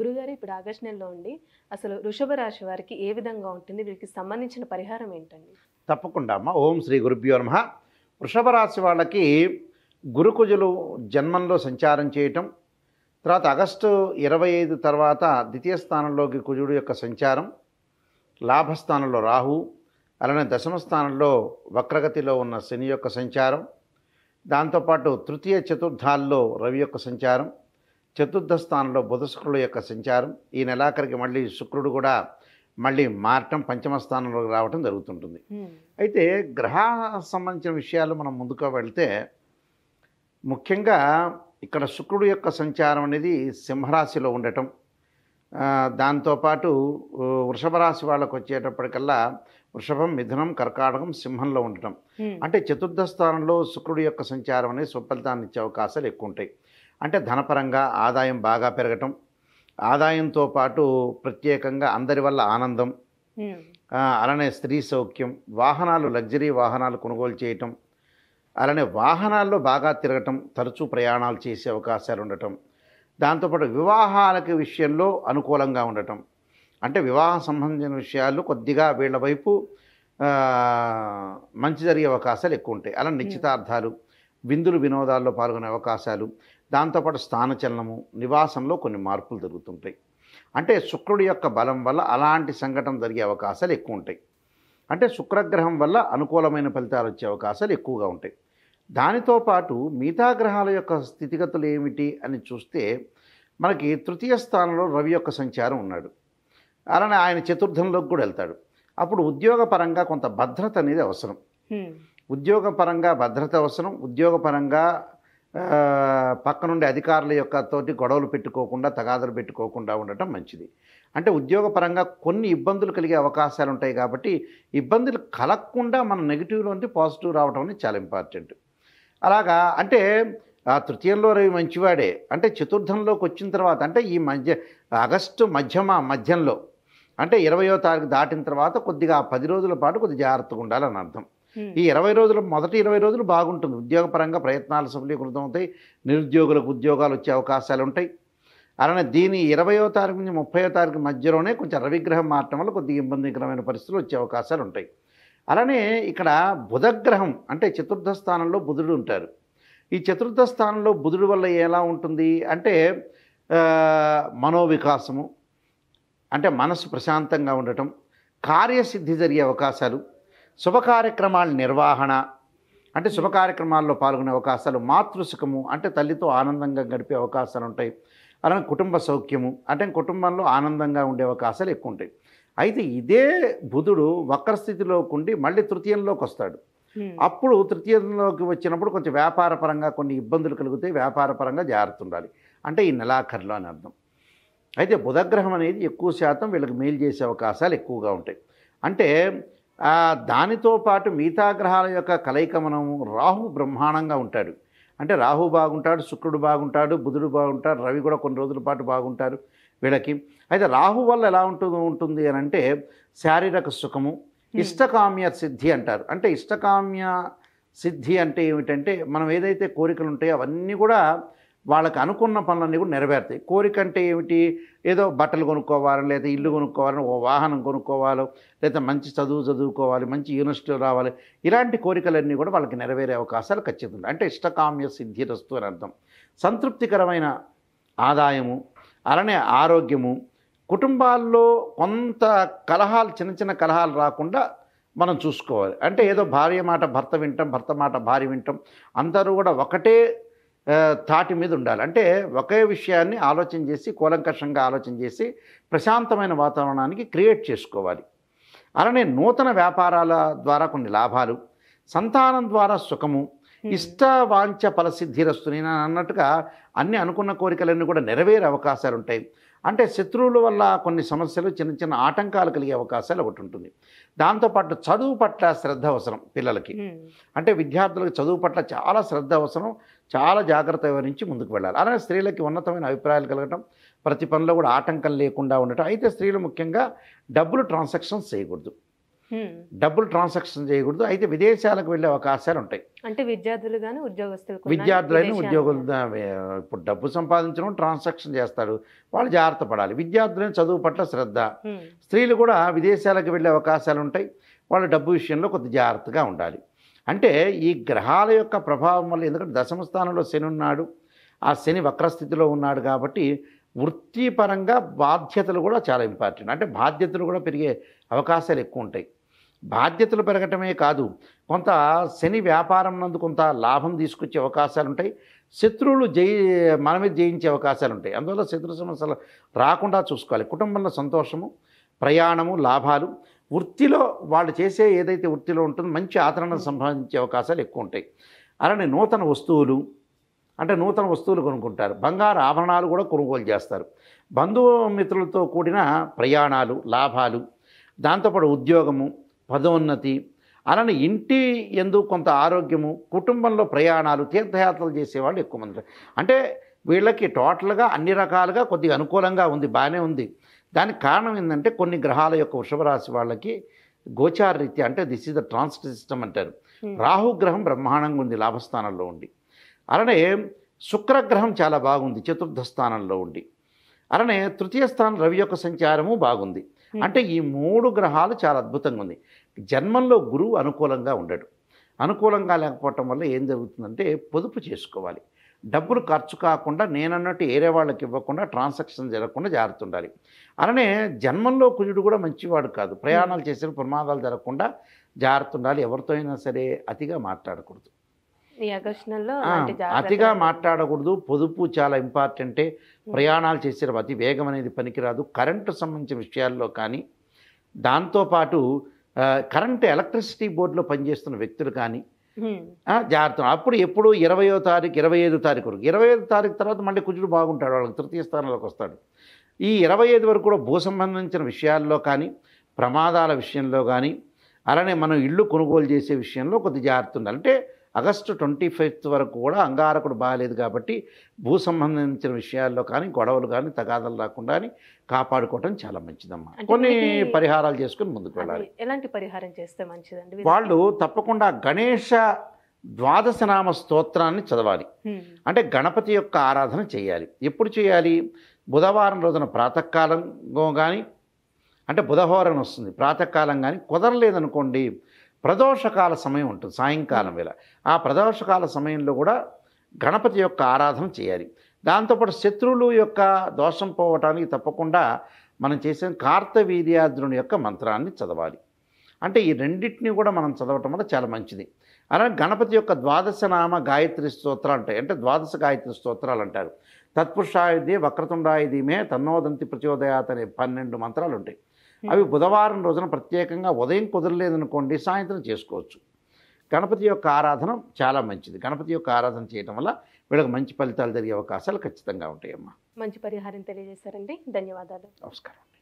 గురుగారు ఇప్పుడు ఆగస్ట్ నెలలో ఉండి అసలు వృషభ రాశి వారికి ఏ విధంగా ఉంటుంది వీరికి సంబంధించిన పరిహారం ఏంటండి తప్పకుండా అమ్మ ఓం శ్రీ గురుభ్యో నమ వృషభ రాశి వాళ్ళకి గురుకుజులు జన్మంలో సంచారం చేయటం తర్వాత ఆగస్టు ఇరవై ఐదు తర్వాత ద్వితీయ స్థానంలోకి కుజుడు యొక్క సంచారం లాభస్థానంలో రాహు అలానే దశమ స్థానంలో వక్రగతిలో ఉన్న శని యొక్క సంచారం దాంతోపాటు తృతీయ చతుర్థాల్లో రవి యొక్క సంచారం చతుర్థ స్థానంలో బుధ శుక్రుడు యొక్క సంచారం ఈ నెలాఖరికి మళ్ళీ శుక్రుడు కూడా మళ్ళీ మారటం పంచమ స్థానంలోకి రావటం జరుగుతుంటుంది అయితే గ్రహ సంబంధించిన విషయాలు మనం ముందుకు వెళితే ముఖ్యంగా ఇక్కడ శుక్రుడు యొక్క సంచారం అనేది సింహరాశిలో ఉండటం దాంతోపాటు వృషభ రాశి వాళ్ళకు వచ్చేటప్పటికల్లా వృషభం మిథునం కర్కాటకం సింహంలో ఉండటం అంటే చతుర్థ స్థానంలో శుక్రుడు యొక్క సంచారం అనేది సుఫలితాన్ని ఇచ్చే అవకాశాలు ఎక్కువ ఉంటాయి అంటే ధనపరంగా ఆదాయం బాగా పెరగటం ఆదాయంతో పాటు ప్రత్యేకంగా అందరి వల్ల ఆనందం అలానే స్త్రీ సౌఖ్యం వాహనాలు లగ్జరీ వాహనాలు కొనుగోలు చేయటం అలానే వాహనాల్లో బాగా తిరగటం తరచూ ప్రయాణాలు చేసే అవకాశాలు ఉండటం దాంతోపాటు వివాహాలకి విషయంలో అనుకూలంగా ఉండటం అంటే వివాహ సంబంధించిన విషయాలు కొద్దిగా వీళ్ళ వైపు మంచి జరిగే అవకాశాలు ఎక్కువ ఉంటాయి అలా నిశ్చితార్థాలు విందులు వినోదాల్లో పాల్గొనే అవకాశాలు దాంతోపాటు స్థానచలనము నివాసంలో కొన్ని మార్పులు జరుగుతుంటాయి అంటే శుక్రుడి యొక్క బలం వల్ల అలాంటి సంఘటన జరిగే అవకాశాలు ఎక్కువ ఉంటాయి అంటే శుక్రగ్రహం వల్ల అనుకూలమైన ఫలితాలు వచ్చే అవకాశాలు ఎక్కువగా ఉంటాయి దానితో పాటు మిగతా గ్రహాల యొక్క స్థితిగతులు ఏమిటి అని చూస్తే మనకి తృతీయ స్థానంలో రవి యొక్క సంచారం ఉన్నాడు అలానే ఆయన చతుర్థంలోకి కూడా వెళ్తాడు అప్పుడు ఉద్యోగపరంగా కొంత భద్రత అనేది అవసరం ఉద్యోగపరంగా భద్రత అవసరం ఉద్యోగపరంగా నుండి అధికారుల యొక్క తోటి గొడవలు పెట్టుకోకుండా తగాదలు పెట్టుకోకుండా ఉండటం మంచిది అంటే ఉద్యోగపరంగా కొన్ని ఇబ్బందులు కలిగే అవకాశాలు ఉంటాయి కాబట్టి ఇబ్బందులు కలగకుండా మనం నెగిటివ్లో ఉంటే పాజిటివ్ రావడం అనేది చాలా ఇంపార్టెంట్ అలాగా అంటే ఆ తృతీయంలో రవి మంచివాడే అంటే చతుర్థంలోకి వచ్చిన తర్వాత అంటే ఈ మధ్య ఆగస్టు మధ్యమ మధ్యంలో అంటే ఇరవయో తారీఖు దాటిన తర్వాత కొద్దిగా పది రోజుల పాటు కొద్దిగా జాగ్రత్తగా ఉండాలని అర్థం ఈ ఇరవై రోజులు మొదటి ఇరవై రోజులు బాగుంటుంది ఉద్యోగపరంగా ప్రయత్నాలు సఫలీకృతం అవుతాయి నిరుద్యోగులకు ఉద్యోగాలు వచ్చే అవకాశాలు ఉంటాయి అలానే దీని ఇరవయో తారీఖు నుంచి ముప్పయో తారీఖు మధ్యలోనే కొంచెం రవిగ్రహం మారటం వల్ల కొద్దిగా ఇబ్బందికరమైన పరిస్థితులు వచ్చే అవకాశాలు ఉంటాయి అలానే ఇక్కడ బుధగ్రహం అంటే చతుర్థ స్థానంలో బుధుడు ఉంటారు ఈ చతుర్థ స్థానంలో బుధుడు వల్ల ఎలా ఉంటుంది అంటే మనోవికాసము అంటే మనసు ప్రశాంతంగా ఉండటం కార్యసిద్ధి జరిగే అవకాశాలు శుభకార్యక్రమాల నిర్వహణ అంటే శుభకార్యక్రమాల్లో పాల్గొనే అవకాశాలు మాతృసుఖము అంటే తల్లితో ఆనందంగా గడిపే అవకాశాలు ఉంటాయి అలానే కుటుంబ సౌఖ్యము అంటే కుటుంబంలో ఆనందంగా ఉండే అవకాశాలు ఎక్కువ ఉంటాయి అయితే ఇదే బుధుడు వక్రస్థితిలో ఉండి మళ్ళీ తృతీయంలోకి వస్తాడు అప్పుడు తృతీయంలోకి వచ్చినప్పుడు కొంచెం వ్యాపారపరంగా కొన్ని ఇబ్బందులు కలిగితే వ్యాపారపరంగా జాగ్రత్త ఉండాలి అంటే ఈ నెలాఖరులో అని అర్థం అయితే బుధగ్రహం అనేది ఎక్కువ శాతం వీళ్ళకి మేలు చేసే అవకాశాలు ఎక్కువగా ఉంటాయి అంటే దానితో పాటు మిగతా గ్రహాల యొక్క కలయిక మనం రాహు బ్రహ్మాండంగా ఉంటాడు అంటే రాహు బాగుంటాడు శుక్రుడు బాగుంటాడు బుధుడు బాగుంటాడు రవి కూడా కొన్ని రోజుల పాటు బాగుంటారు వీళ్ళకి అయితే రాహు వల్ల ఎలా ఉంటుంది ఉంటుంది అని అంటే శారీరక సుఖము ఇష్టకామ్య సిద్ధి అంటారు అంటే ఇష్టకామ్య సిద్ధి అంటే ఏమిటంటే మనం ఏదైతే కోరికలు ఉంటాయో అవన్నీ కూడా వాళ్ళకి అనుకున్న పనులన్నీ కూడా నెరవేరుతాయి కోరిక అంటే ఏమిటి ఏదో బట్టలు కొనుక్కోవాలని లేదా ఇల్లు కొనుక్కోవాలని ఓ వాహనం కొనుక్కోవాలి లేదా మంచి చదువు చదువుకోవాలి మంచి యూనివర్సిటీలు రావాలి ఇలాంటి కోరికలన్నీ కూడా వాళ్ళకి నెరవేరే అవకాశాలు ఖచ్చితంగా అంటే ఇష్టకామ్య సిద్ధి రస్తు అని అర్థం సంతృప్తికరమైన ఆదాయము అలానే ఆరోగ్యము కుటుంబాల్లో కొంత కలహాలు చిన్న చిన్న కలహాలు రాకుండా మనం చూసుకోవాలి అంటే ఏదో భార్య మాట భర్త వింటాం భర్త మాట భార్య వింటాం అందరూ కూడా ఒకటే తాటి మీద ఉండాలి అంటే ఒకే విషయాన్ని ఆలోచన చేసి కూలంకషంగా ఆలోచన చేసి ప్రశాంతమైన వాతావరణానికి క్రియేట్ చేసుకోవాలి అలానే నూతన వ్యాపారాల ద్వారా కొన్ని లాభాలు సంతానం ద్వారా సుఖము ఫలసిద్ధి ఫలసిద్ధిరస్తుని అన్నట్టుగా అన్ని అనుకున్న కోరికలన్నీ కూడా నెరవేరే అవకాశాలు ఉంటాయి అంటే శత్రువుల వల్ల కొన్ని సమస్యలు చిన్న చిన్న ఆటంకాలు కలిగే అవకాశాలు ఒకటి ఉంటుంది దాంతోపాటు చదువు పట్ల శ్రద్ధ అవసరం పిల్లలకి అంటే విద్యార్థులకు చదువు పట్ల చాలా శ్రద్ధ అవసరం చాలా జాగ్రత్త వివరించి ముందుకు వెళ్ళాలి అలాగే స్త్రీలకి ఉన్నతమైన అభిప్రాయాలు కలగటం ప్రతి పనిలో కూడా ఆటంకం లేకుండా ఉండటం అయితే స్త్రీలు ముఖ్యంగా డబ్బులు ట్రాన్సాక్షన్స్ చేయకూడదు డబ్బులు ట్రాన్సాక్షన్ చేయకూడదు అయితే విదేశాలకు వెళ్ళే అవకాశాలు ఉంటాయి అంటే విద్యార్థులు కానీ ఉద్యోగస్తులు విద్యార్థులైన ఉద్యోగులు ఇప్పుడు డబ్బు సంపాదించడం ట్రాన్సాక్షన్ చేస్తారు వాళ్ళు జాగ్రత్త పడాలి విద్యార్థులైన చదువు పట్ల శ్రద్ధ స్త్రీలు కూడా విదేశాలకు వెళ్ళే అవకాశాలు ఉంటాయి వాళ్ళ డబ్బు విషయంలో కొంత జాగ్రత్తగా ఉండాలి అంటే ఈ గ్రహాల యొక్క ప్రభావం వల్ల ఎందుకంటే దశమ స్థానంలో శని ఉన్నాడు ఆ శని వక్రస్థితిలో ఉన్నాడు కాబట్టి వృత్తిపరంగా బాధ్యతలు కూడా చాలా ఇంపార్టెంట్ అంటే బాధ్యతలు కూడా పెరిగే అవకాశాలు ఎక్కువ ఉంటాయి బాధ్యతలు పెరగటమే కాదు కొంత శని వ్యాపారం నందు కొంత లాభం తీసుకొచ్చే అవకాశాలు ఉంటాయి శత్రువులు జయి మన మీద జయించే అవకాశాలు ఉంటాయి అందువల్ల శత్రు సమస్యలు రాకుండా చూసుకోవాలి కుటుంబంలో సంతోషము ప్రయాణము లాభాలు వృత్తిలో వాళ్ళు చేసే ఏదైతే వృత్తిలో ఉంటుందో మంచి ఆదరణ సంపాదించే అవకాశాలు ఎక్కువ ఉంటాయి అలానే నూతన వస్తువులు అంటే నూతన వస్తువులు కొనుక్కుంటారు బంగారు ఆభరణాలు కూడా కొనుగోలు చేస్తారు బంధుమిత్రులతో కూడిన ప్రయాణాలు లాభాలు దాంతోపాటు ఉద్యోగము పదోన్నతి అలానే ఇంటి ఎందు కొంత ఆరోగ్యము కుటుంబంలో ప్రయాణాలు తీర్థయాత్రలు చేసేవాళ్ళు ఎక్కువ మంది అంటే వీళ్ళకి టోటల్గా అన్ని రకాలుగా కొద్దిగా అనుకూలంగా ఉంది బాగానే ఉంది దానికి కారణం ఏంటంటే కొన్ని గ్రహాల యొక్క వృషభరాశి వాళ్ళకి గోచార రీతి అంటే this is the transit system అంటారు రాహుగ్రహం బ్రహ్మాండంగా ఉంది లాభస్థానంలో ఉండి అలానే శుక్రగ్రహం చాలా బాగుంది చతుర్థ స్థానంలో ఉండి అలానే తృతీయ స్థానం రవి యొక్క సంచారము బాగుంది అంటే ఈ మూడు గ్రహాలు చాలా అద్భుతంగా ఉంది జన్మంలో గురువు అనుకూలంగా ఉండడు అనుకూలంగా లేకపోవటం వల్ల ఏం జరుగుతుందంటే పొదుపు చేసుకోవాలి డబ్బులు ఖర్చు కాకుండా నేనన్నట్టు ఏరే వాళ్ళకి ఇవ్వకుండా ట్రాన్సాక్షన్ జరగకుండా జాగ్రత్త ఉండాలి అలానే జన్మంలో కుజుడు కూడా మంచివాడు కాదు ప్రయాణాలు చేసిన ప్రమాదాలు జరగకుండా జాగ్రత్త ఉండాలి ఎవరితో అయినా సరే అతిగా మాట్లాడకూడదు అతిగా మాట్లాడకూడదు పొదుపు చాలా ఇంపార్టెంటే ప్రయాణాలు చేసే అతి వేగం అనేది పనికిరాదు కరెంటు సంబంధించిన విషయాల్లో కానీ దాంతోపాటు కరెంట్ ఎలక్ట్రిసిటీ బోర్డులో పనిచేస్తున్న వ్యక్తులు కానీ జాగ్రత్త అప్పుడు ఎప్పుడు ఇరవయో తారీఖు ఇరవై ఐదు తారీఖు వరకు ఇరవై ఐదు తారీఖు తర్వాత మళ్ళీ కుజుడు బాగుంటాడు వాళ్ళకి తృతీయ స్థానంలోకి వస్తాడు ఈ ఇరవై ఐదు వరకు కూడా భూ సంబంధించిన విషయాల్లో కానీ ప్రమాదాల విషయంలో కానీ అలానే మనం ఇల్లు కొనుగోలు చేసే విషయంలో కొద్ది జాగ్రత్త ఉండాలి అంటే ఆగస్టు ట్వంటీ ఫిఫ్త్ వరకు కూడా అంగారకుడు బాగాలేదు కాబట్టి భూ సంబంధించిన విషయాల్లో కానీ గొడవలు కానీ తగాదలు రాకుండా కాపాడుకోవటం చాలా మంచిదమ్మా కొన్ని పరిహారాలు చేసుకుని ముందుకు వెళ్ళాలి ఎలాంటి పరిహారం చేస్తే మంచిదండి వాళ్ళు తప్పకుండా గణేష ద్వాదశ నామ స్తోత్రాన్ని చదవాలి అంటే గణపతి యొక్క ఆరాధన చేయాలి ఎప్పుడు చేయాలి బుధవారం రోజున ప్రాతకాలంగా కానీ అంటే బుధవారం వస్తుంది ప్రాతకాలం కానీ కుదరలేదనుకోండి ప్రదోషకాల సమయం ఉంటుంది సాయంకాలం వేళ ఆ ప్రదోషకాల సమయంలో కూడా గణపతి యొక్క ఆరాధన చేయాలి దాంతోపాటు శత్రువులు యొక్క దోషం పోవటానికి తప్పకుండా మనం చేసిన కార్తవీర్యార్జునుడి యొక్క మంత్రాన్ని చదవాలి అంటే ఈ రెండింటినీ కూడా మనం చదవటం వల్ల చాలా మంచిది అలాగే గణపతి యొక్క ద్వాదశ నామ గాయత్రి స్తోత్రాలు ఉంటాయి అంటే ద్వాదశ గాయత్రి స్తోత్రాలు అంటారు తత్పురుషాయుధి వక్రతుండాయుధిమే తన్నోదంతి ప్రచోదయాత్ అనే పన్నెండు మంత్రాలు ఉంటాయి అవి hmm. బుధవారం రోజున ప్రత్యేకంగా ఉదయం కుదరలేదనుకోండి సాయంత్రం చేసుకోవచ్చు గణపతి యొక్క ఆరాధన చాలా మంచిది గణపతి యొక్క ఆరాధన చేయడం వల్ల వీళ్ళకి మంచి ఫలితాలు జరిగే అవకాశాలు ఖచ్చితంగా ఉంటాయమ్మా మంచి పరిహారం తెలియజేశారండి ధన్యవాదాలు నమస్కారం